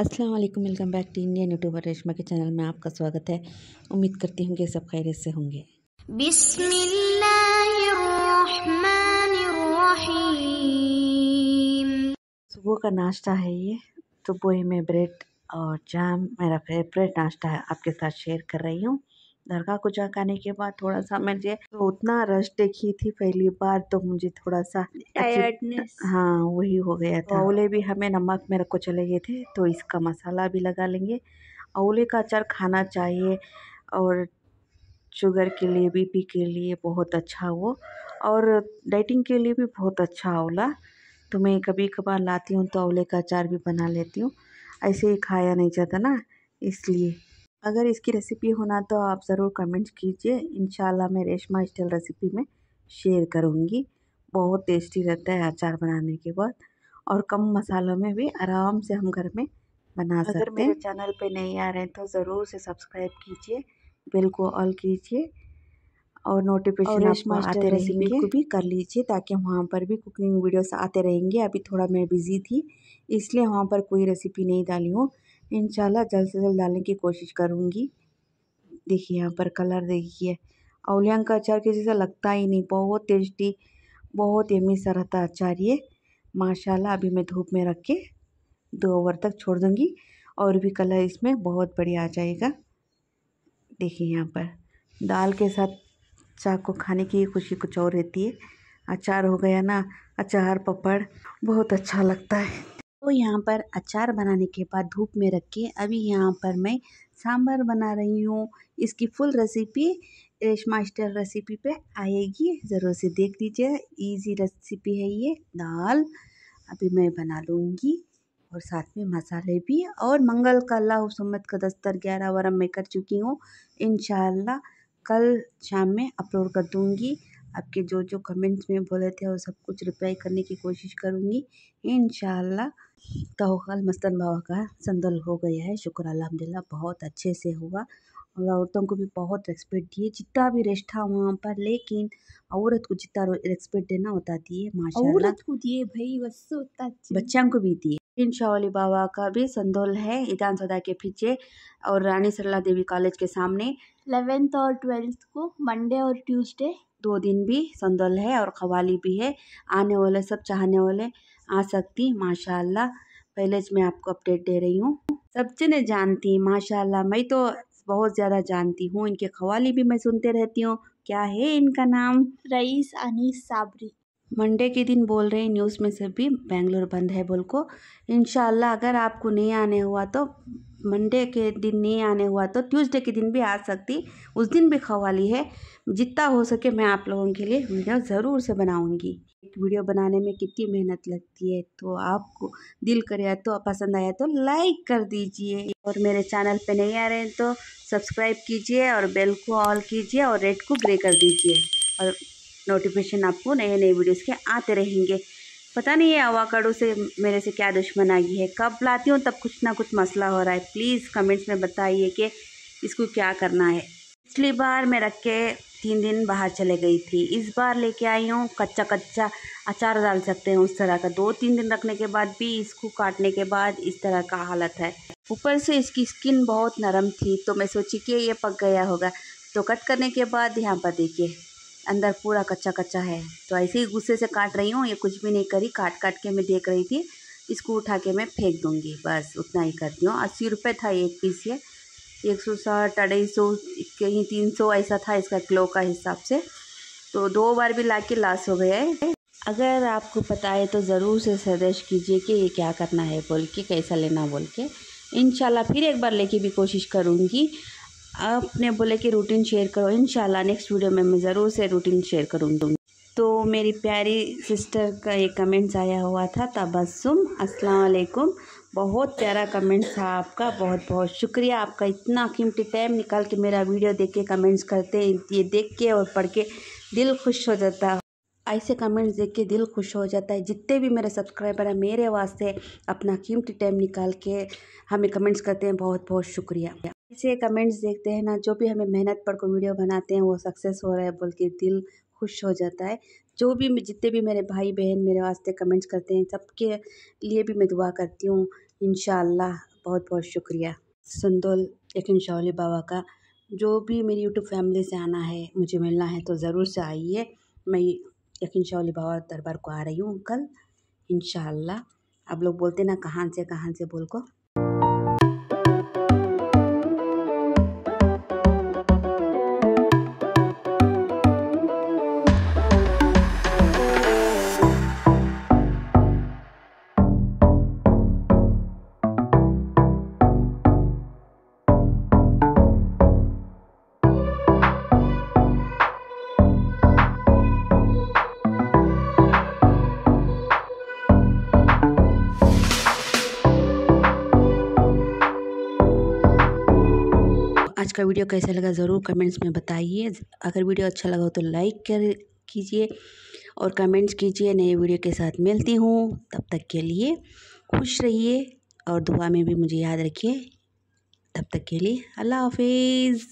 अस्सलाम वालेकुम welcome back to Indian YouTuber Reshma के चैनल में आपका स्वागत है उम्मीद करती हूँ कि सब खैर से होंगे सुबह का नाश्ता है ये सुबह में ब्रेड और जाम मेरा फेवरेट नाश्ता है आपके साथ शेयर कर रही हूँ दरगाह को जाने के बाद थोड़ा सा मैं तो उतना रश देखी थी पहली बार तो मुझे थोड़ा सा हाँ वही हो गया था ओले भी हमें नमक में रखो चले गए थे तो इसका मसाला भी लगा लेंगे ओले का अचार खाना चाहिए और शुगर के लिए बीपी के लिए बहुत अच्छा वो और डाइटिंग के लिए भी बहुत अच्छा ओला तो मैं कभी कभार लाती हूँ तो ओले का अचार भी बना लेती हूँ ऐसे ही खाया नहीं जाता ना इसलिए अगर इसकी रेसिपी होना तो आप ज़रूर कमेंट्स कीजिए इन मैं रेशमा स्टाइल रेसिपी में शेयर करूँगी बहुत टेस्टी रहता है अचार बनाने के बाद और कम मसालों में भी आराम से हम घर में बना सकते हैं अगर मेरे चैनल पे नहीं आ रहे हैं तो ज़रूर से सब्सक्राइब कीजिए बेल को ऑल कीजिए और नोटिफिकेशन आपको आते रेसिपी को भी कर लीजिए ताकि वहाँ पर भी कुकिंग वीडियोस आते रहेंगे अभी थोड़ा मैं बिज़ी थी इसलिए वहाँ पर कोई रेसिपी नहीं डाली हूँ इंशाल्लाह जल्द से जल्द डालने की कोशिश करूँगी देखिए यहाँ पर कलर देखिए अवलियांग का अचार किसी से लगता ही नहीं बहुत टेस्टी बहुत यमी सा रहता अचार ये माशाला अभी मैं धूप में रख के दो ओवर तक छोड़ दूँगी और भी कलर इसमें बहुत बढ़िया आ जाएगा देखिए यहाँ पर दाल के साथ चाक को खाने की खुशी कुछ और रहती है अचार हो गया ना अचार पपड़ बहुत अच्छा लगता है तो यहाँ पर अचार बनाने के बाद धूप में रख के अभी यहाँ पर मैं सांभर बना रही हूँ इसकी full recipe Reshma style recipe पे आएगी ज़रूर से देख लीजिए इजी रेसिपी है ये दाल अभी मैं बना लूँगी और साथ में मसाले भी और मंगल का अल्लाह सुमत का दस्तर ग्यारह वरम मैं कर चुकी हूँ इन कल शाम में अपलोड कर दूँगी आपके जो जो कमेंट्स में बोले थे वो सब कुछ रिप्लाई करने की कोशिश करूँगी इन तवक्कल मस्तन बाबा का संदल हो गया है शुक्र अलहमदिल्ला बहुत अच्छे से हुआ और औरतों को भी बहुत रेस्पेक्ट दिए जितना भी रेस्ट था वहाँ पर लेकिन औरत को जितना रेस्पेक्ट देना होता दिए माशा औरत को दिए भाई बस उतना बच्चों को भी दिए इन शाहली बाबा का भी संदोल है ईदान सदा के पीछे और रानी सरला देवी कॉलेज के सामने इलेवेंथ और ट्वेल्थ को मंडे और ट्यूसडे दो दिन भी संदल है और कवाली भी है आने वाले सब चाहने वाले आ सकती माशाल्लाह पहले से मैं आपको अपडेट दे रही हूँ सब जने जानती माशाल्लाह मैं तो बहुत ज़्यादा जानती हूँ इनके कवाली भी मैं सुनते रहती हूँ क्या है इनका नाम रईस अनीस साबरी मंडे के दिन बोल रहे हैं न्यूज़ में सभी बेंगलोर बंद है बोल को इन अगर आपको नहीं आने हुआ तो मंडे के दिन नहीं आने हुआ तो ट्यूसडे के दिन भी आ सकती उस दिन भी खवाली है जितना हो सके मैं आप लोगों के लिए वीडियो ज़रूर से बनाऊँगी एक वीडियो बनाने में कितनी मेहनत लगती है तो आपको दिल करे तो पसंद आया तो लाइक कर दीजिए और मेरे चैनल पे नहीं आ रहे हैं तो सब्सक्राइब कीजिए और बेल को ऑल कीजिए और रेड को ग्रे कर दीजिए और नोटिफिकेशन आपको नए नए वीडियोस के आते रहेंगे पता नहीं ये अवाकाडो से मेरे से क्या दुश्मन आ गई है कब लाती हूँ तब कुछ ना कुछ मसला हो रहा है प्लीज़ कमेंट्स में बताइए कि इसको क्या करना है पिछली बार मैं रख के तीन दिन बाहर चले गई थी इस बार लेके आई हूँ कच्चा कच्चा अचार डाल सकते हैं उस तरह का दो तीन दिन रखने के बाद भी इसको काटने के बाद इस तरह का हालत है ऊपर से इसकी स्किन बहुत नरम थी तो मैं सोची कि ये पक गया होगा तो कट करने के बाद यहाँ पर देखिए अंदर पूरा कच्चा कच्चा है तो ऐसे ही गुस्से से काट रही हूँ ये कुछ भी नहीं करी काट काट के मैं देख रही थी इसको उठा के मैं फेंक दूँगी बस उतना ही करती हूँ अस्सी रुपये था एक पीस ये एक सौ साठ अढ़ाई सौ कहीं तीन सौ ऐसा था इसका किलो का हिसाब से तो दो बार भी ला के लाश हो गया है अगर आपको पता है तो ज़रूर से सजेश कीजिए कि ये क्या करना है बोल के कैसा लेना बोल के इन फिर एक बार लेके भी कोशिश करूँगी आपने बोले कि रूटीन शेयर करो इन नेक्स्ट वीडियो में मैं ज़रूर से रूटीन शेयर करूँगी तो मेरी प्यारी सिस्टर का ये कमेंट्स आया हुआ था तबसुम अस्सलाम वालेकुम बहुत प्यारा कमेंट्स था आपका बहुत बहुत शुक्रिया आपका इतना कीमती टाइम निकाल के मेरा वीडियो देख के कमेंट्स करते हैं ये देख के और पढ़ के दिल खुश हो जाता है ऐसे कमेंट्स देख के दिल खुश हो जाता है जितने भी मेरे सब्सक्राइबर हैं मेरे वास्ते अपना कीमती टाइम निकाल के हमें कमेंट्स करते हैं बहुत बहुत शुक्रिया ऐसे कमेंट्स देखते हैं ना जो भी हमें मेहनत पर को वीडियो बनाते हैं वो सक्सेस हो रहा है बोल के दिल खुश हो जाता है जो भी जितने भी मेरे भाई बहन मेरे वास्ते कमेंट्स करते हैं सबके लिए भी मैं दुआ करती हूँ इन बहुत बहुत शुक्रिया संदोल यकीन शौली बाबा का जो भी मेरी यूट्यूब फैमिली से आना है मुझे मिलना है तो ज़रूर से आइए मैं यकीन शौली बाबा दरबार को आ रही हूँ कल इन आप लोग बोलते ना कहाँ से कहाँ से बोल को का वीडियो कैसा लगा ज़रूर कमेंट्स में बताइए अगर वीडियो अच्छा लगा हो तो लाइक कर कीजिए और कमेंट्स कीजिए नए वीडियो के साथ मिलती हूँ तब तक के लिए खुश रहिए और दुआ में भी मुझे याद रखिए तब तक के लिए अल्लाह हाफिज़